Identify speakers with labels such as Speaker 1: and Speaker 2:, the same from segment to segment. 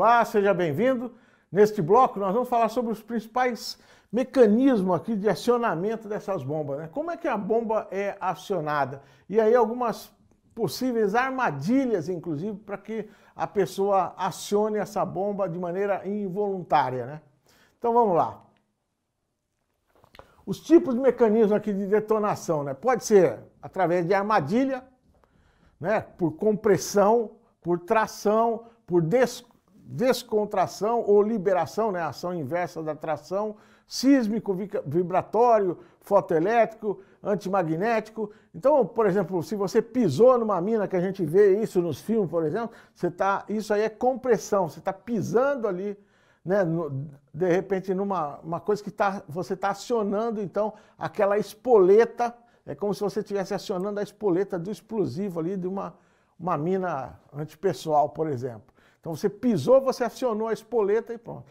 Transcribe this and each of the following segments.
Speaker 1: Olá, seja bem-vindo. Neste bloco nós vamos falar sobre os principais mecanismos aqui de acionamento dessas bombas, né? Como é que a bomba é acionada? E aí algumas possíveis armadilhas, inclusive, para que a pessoa acione essa bomba de maneira involuntária, né? Então vamos lá. Os tipos de mecanismo aqui de detonação, né? Pode ser através de armadilha, né? Por compressão, por tração, por descontração ou liberação, né, ação inversa da tração, sísmico, vibratório, fotoelétrico, antimagnético. Então, por exemplo, se você pisou numa mina, que a gente vê isso nos filmes, por exemplo, você tá, isso aí é compressão, você está pisando ali, né, no, de repente numa uma coisa que tá, você está acionando, então, aquela espoleta, é como se você estivesse acionando a espoleta do explosivo ali de uma, uma mina antipessoal, por exemplo. Então você pisou, você acionou a espoleta e pronto.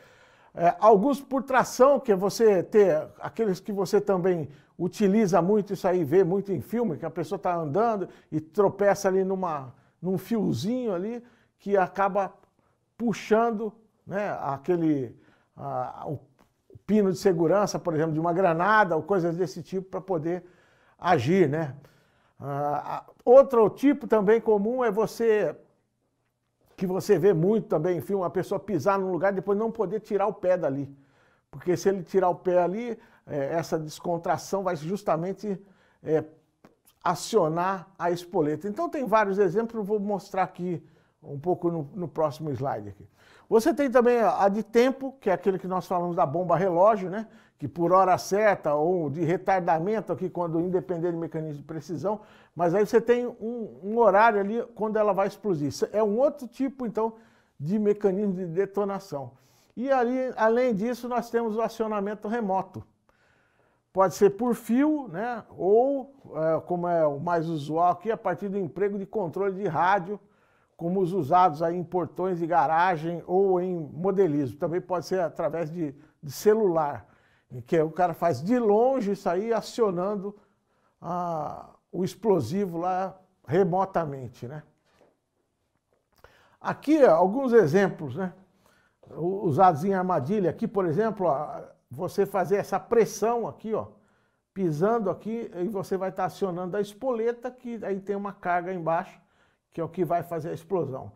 Speaker 1: É, alguns por tração, que é você ter, aqueles que você também utiliza muito, isso aí vê muito em filme, que a pessoa está andando e tropeça ali numa, num fiozinho ali, que acaba puxando né, aquele a, o pino de segurança, por exemplo, de uma granada ou coisas desse tipo para poder agir, né? Uh, outro tipo também comum é você que você vê muito também em filme, a pessoa pisar num lugar e depois não poder tirar o pé dali. Porque se ele tirar o pé ali, é, essa descontração vai justamente é, acionar a espoleta. Então tem vários exemplos, vou mostrar aqui um pouco no, no, próximo slide aqui. Você tem também a de tempo, que é aquele que nós falamos da bomba relógio, né? Que por hora certa ou de retardamento aqui, quando independente do mecanismo de precisão, mas aí você tem um, um horário ali quando ela vai explodir. isso É um outro tipo, então, de mecanismo de detonação. E ali, além disso, nós temos o acionamento remoto. Pode ser por fio, né? ou, é, como é o mais usual aqui, a partir do emprego de controle de rádio, como os usados aí em portões de garagem ou em modelismo. Também pode ser através de, de celular, em que o cara faz de longe isso aí, acionando a, o explosivo lá remotamente, né? Aqui, ó, alguns exemplos, né? Usados em armadilha. Aqui, por exemplo, ó, você fazer essa pressão aqui, ó, pisando aqui, e você vai estar tá acionando a espoleta, que aí tem uma carga embaixo que é o que vai fazer a explosão.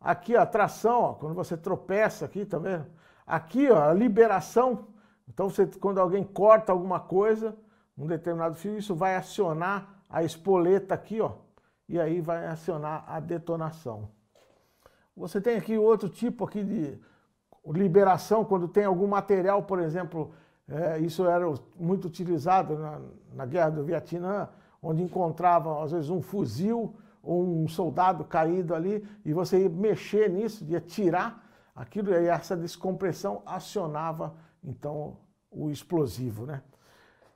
Speaker 1: Aqui, a tração, ó, quando você tropeça aqui, tá vendo? Aqui, ó, a liberação. Então, você, quando alguém corta alguma coisa, um determinado fio, isso vai acionar a espoleta aqui, ó, e aí vai acionar a detonação. Você tem aqui outro tipo aqui de liberação, quando tem algum material, por exemplo, é, isso era muito utilizado na, na guerra do Vietnã, onde encontravam, às vezes, um fuzil um soldado caído ali e você ia mexer nisso, ia tirar aquilo e essa descompressão acionava então o explosivo, né?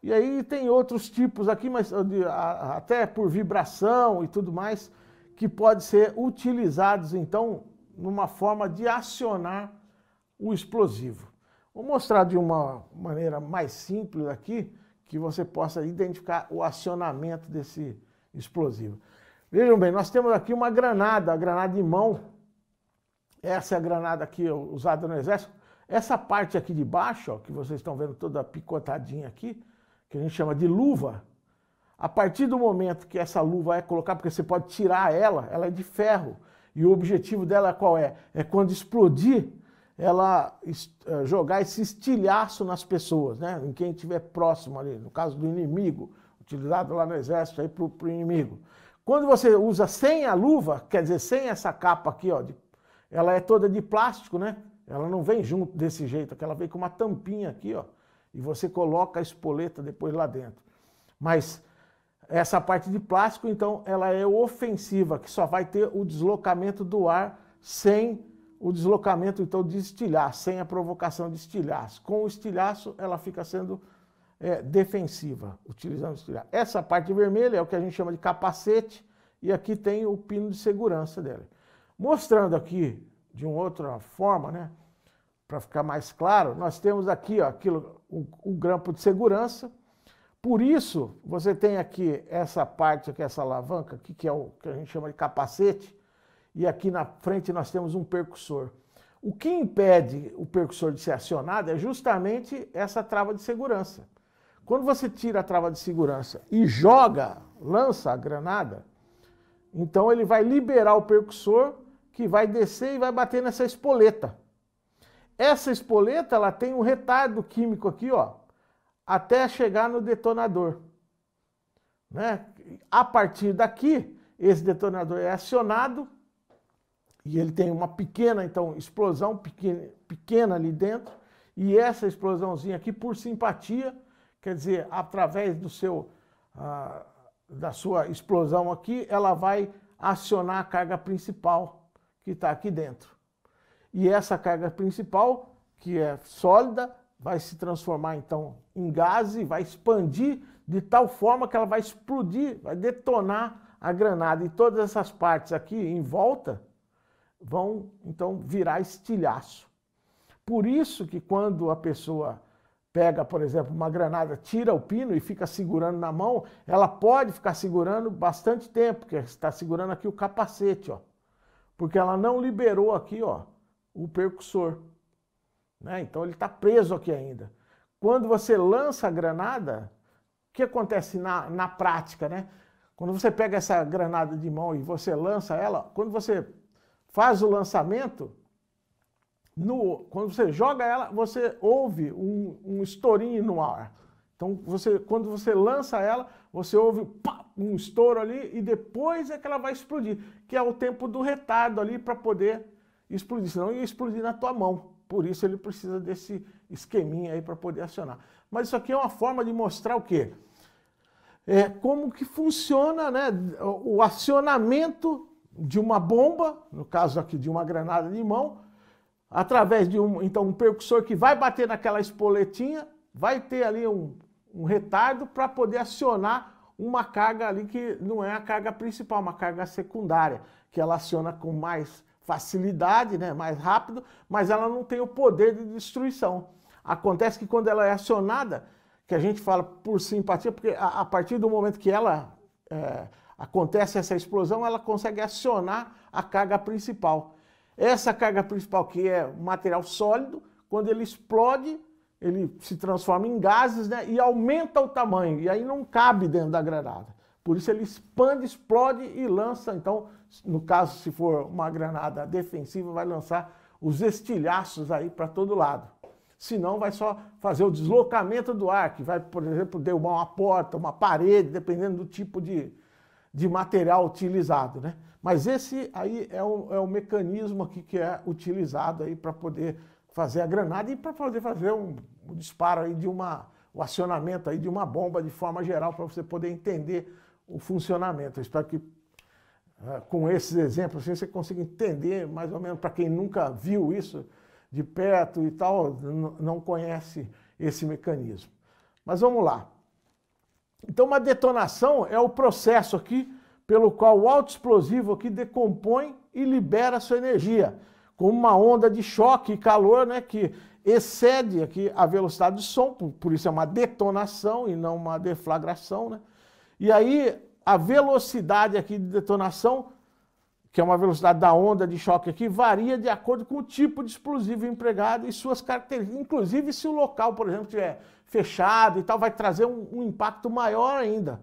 Speaker 1: E aí tem outros tipos aqui, mas até por vibração e tudo mais, que pode ser utilizados então numa forma de acionar o explosivo. Vou mostrar de uma maneira mais simples aqui, que você possa identificar o acionamento desse explosivo. Vejam bem, nós temos aqui uma granada, a granada de mão. Essa é a granada aqui usada no exército. Essa parte aqui de baixo, ó, que vocês estão vendo toda picotadinha aqui, que a gente chama de luva, a partir do momento que essa luva é colocada, porque você pode tirar ela, ela é de ferro. E o objetivo dela qual é? É quando explodir, ela é, jogar esse estilhaço nas pessoas, né? em quem estiver próximo ali, no caso do inimigo, utilizado lá no exército aí para o inimigo. Quando você usa sem a luva, quer dizer, sem essa capa aqui, ó, de, ela é toda de plástico, né? Ela não vem junto desse jeito, ela vem com uma tampinha aqui, ó, e você coloca a espoleta depois lá dentro. Mas essa parte de plástico, então, ela é ofensiva, que só vai ter o deslocamento do ar sem o deslocamento, então, de estilhaço, sem a provocação de estilhaço. Com o estilhaço, ela fica sendo é, defensiva, utilizando Essa parte vermelha é o que a gente chama de capacete e aqui tem o pino de segurança dela. Mostrando aqui de uma outra forma, né, para ficar mais claro, nós temos aqui ó, aquilo, o, o grampo de segurança. Por isso, você tem aqui essa parte aqui, essa alavanca aqui, que é o que a gente chama de capacete, e aqui na frente nós temos um percussor. O que impede o percussor de ser acionado é justamente essa trava de segurança. Quando você tira a trava de segurança e joga, lança a granada, então ele vai liberar o percussor que vai descer e vai bater nessa espoleta. Essa espoleta ela tem um retardo químico aqui, ó, até chegar no detonador. Né? A partir daqui, esse detonador é acionado e ele tem uma pequena então explosão pequena, pequena ali dentro e essa explosãozinha aqui por simpatia quer dizer, através do seu, ah, da sua explosão aqui, ela vai acionar a carga principal que está aqui dentro. E essa carga principal, que é sólida, vai se transformar então em gás e vai expandir de tal forma que ela vai explodir, vai detonar a granada. E todas essas partes aqui em volta vão então virar estilhaço. Por isso que quando a pessoa pega, por exemplo, uma granada, tira o pino e fica segurando na mão, ela pode ficar segurando bastante tempo, porque está segurando aqui o capacete, ó. Porque ela não liberou aqui, ó, o percussor. Né? Então ele está preso aqui ainda. Quando você lança a granada, o que acontece na, na prática, né? Quando você pega essa granada de mão e você lança ela, quando você faz o lançamento, no, quando você joga ela, você ouve um, um estourinho no ar. Então, você, quando você lança ela, você ouve pá, um estouro ali e depois é que ela vai explodir, que é o tempo do retardo ali para poder explodir, senão ia explodir na tua mão. Por isso ele precisa desse esqueminha aí para poder acionar. Mas isso aqui é uma forma de mostrar o quê? É, como que funciona né, o acionamento de uma bomba, no caso aqui de uma granada de mão, através de um, então, um percussor que vai bater naquela espoletinha, vai ter ali um, um retardo para poder acionar uma carga ali que não é a carga principal, uma carga secundária, que ela aciona com mais facilidade, né, mais rápido, mas ela não tem o poder de destruição. Acontece que quando ela é acionada, que a gente fala por simpatia, porque a, a partir do momento que ela é, acontece essa explosão, ela consegue acionar a carga principal. Essa carga principal, que é um material sólido, quando ele explode, ele se transforma em gases né, e aumenta o tamanho, e aí não cabe dentro da granada. Por isso ele expande, explode e lança. Então, no caso, se for uma granada defensiva, vai lançar os estilhaços aí para todo lado. Senão, vai só fazer o deslocamento do ar, que vai, por exemplo, derrubar uma porta, uma parede, dependendo do tipo de, de material utilizado. Né? Mas esse aí é o, é o mecanismo aqui que é utilizado aí para poder fazer a granada e para poder fazer um, um, disparo aí de uma o acionamento aí de uma bomba de forma geral para você poder entender o funcionamento. Eu espero que é, com esses exemplos assim, você consiga entender mais ou menos para quem nunca viu isso de perto e tal, não conhece esse mecanismo. Mas vamos lá. Então, uma detonação é o processo aqui pelo qual o alto explosivo aqui decompõe e libera sua energia, com uma onda de choque e calor né, que excede aqui a velocidade do som, por isso é uma detonação e não uma deflagração. Né? E aí a velocidade aqui de detonação, que é uma velocidade da onda de choque aqui, varia de acordo com o tipo de explosivo empregado e suas características. Inclusive, se o local, por exemplo, estiver fechado e tal, vai trazer um, um impacto maior ainda.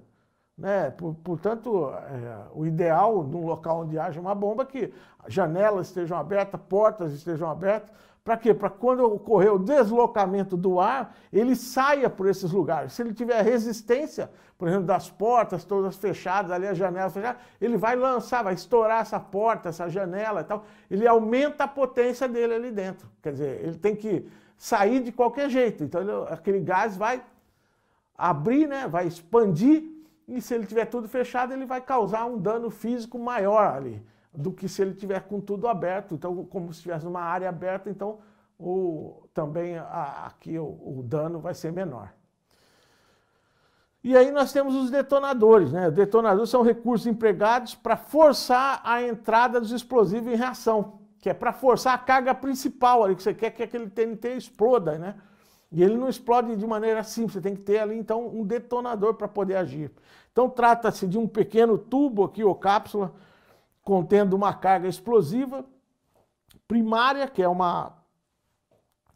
Speaker 1: Né? Portanto, é, o ideal num local onde haja uma bomba é que janelas estejam abertas, portas estejam abertas. Para quê? Para quando ocorrer o deslocamento do ar, ele saia por esses lugares. Se ele tiver resistência, por exemplo, das portas todas fechadas, ali as janelas fechada, ele vai lançar, vai estourar essa porta, essa janela e tal. Ele aumenta a potência dele ali dentro. Quer dizer, ele tem que sair de qualquer jeito. Então, ele, aquele gás vai abrir, né? vai expandir e se ele tiver tudo fechado, ele vai causar um dano físico maior ali do que se ele tiver com tudo aberto. Então, como se estivesse numa área aberta, então o, também a, aqui o, o dano vai ser menor. E aí nós temos os detonadores, né? Detonadores são recursos empregados para forçar a entrada dos explosivos em reação, que é para forçar a carga principal ali, que você quer que aquele TNT exploda, né? E ele não explode de maneira simples, você tem que ter ali então um detonador para poder agir. Então trata-se de um pequeno tubo aqui ou cápsula contendo uma carga explosiva primária, que é uma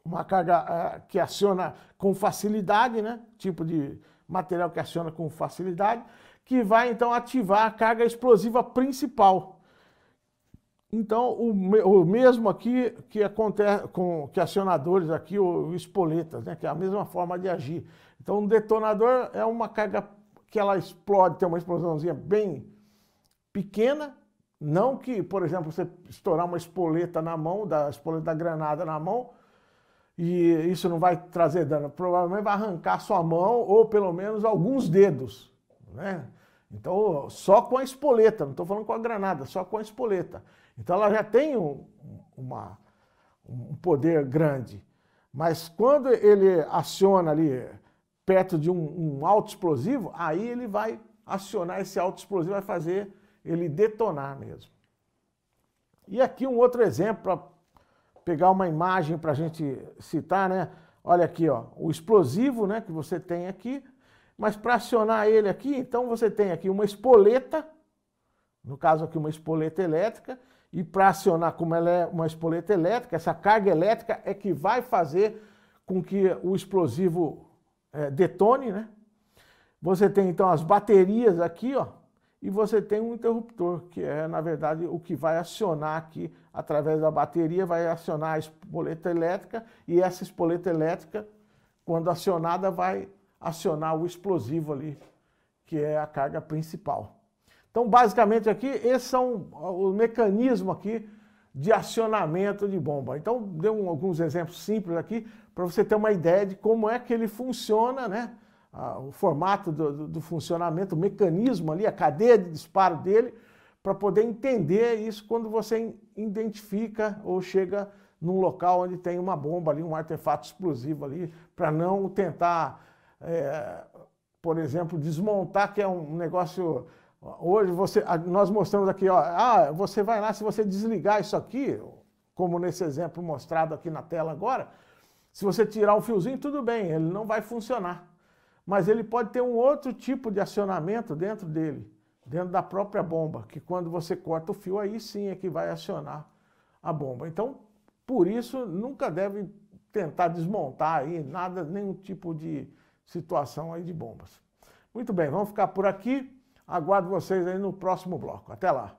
Speaker 1: uma carga uh, que aciona com facilidade, né? Tipo de material que aciona com facilidade, que vai então ativar a carga explosiva principal. Então, o, o mesmo aqui que acontece com que acionadores aqui, o, o espoletas, né, que é a mesma forma de agir. Então, um detonador é uma carga que ela explode, tem uma explosãozinha bem pequena, não que, por exemplo, você estourar uma espoleta na mão, da espoleta da granada na mão, e isso não vai trazer dano. Provavelmente vai arrancar sua mão ou pelo menos alguns dedos, né? Então, só com a espoleta, não estou falando com a granada, só com a espoleta. Então ela já tem um, uma, um poder grande. Mas quando ele aciona ali perto de um, um alto explosivo, aí ele vai acionar esse alto explosivo, vai fazer ele detonar mesmo. E aqui um outro exemplo para pegar uma imagem para a gente citar, né? Olha aqui, ó, o explosivo, né, que você tem aqui, mas para acionar ele aqui, então você tem aqui uma espoleta, no caso aqui uma espoleta elétrica, e para acionar, como ela é uma espoleta elétrica, essa carga elétrica é que vai fazer com que o explosivo é, detone, né? Você tem então as baterias aqui, ó, e você tem um interruptor, que é, na verdade, o que vai acionar aqui através da bateria, vai acionar a espoleta elétrica, e essa espoleta elétrica, quando acionada, vai acionar o explosivo ali, que é a carga principal. Então, basicamente aqui, esses são é o mecanismo aqui de acionamento de bomba. Então, deu um, alguns exemplos simples aqui para você ter uma ideia de como é que ele funciona, né? Ah, o formato do, do, do, funcionamento, o mecanismo ali, a cadeia de disparo dele, para poder entender isso quando você identifica ou chega num local onde tem uma bomba ali, um artefato explosivo ali, para não tentar, é, por exemplo, desmontar, que é um negócio Hoje você, nós mostramos aqui, ó, ah, você vai lá, se você desligar isso aqui, como nesse exemplo mostrado aqui na tela agora, se você tirar o fiozinho, tudo bem, ele não vai funcionar. Mas ele pode ter um outro tipo de acionamento dentro dele, dentro da própria bomba, que quando você corta o fio, aí sim é que vai acionar a bomba. Então, por isso, nunca deve tentar desmontar aí nada, nenhum tipo de situação aí de bombas. Muito bem, vamos ficar por aqui. Aguardo vocês aí no próximo bloco. Até lá!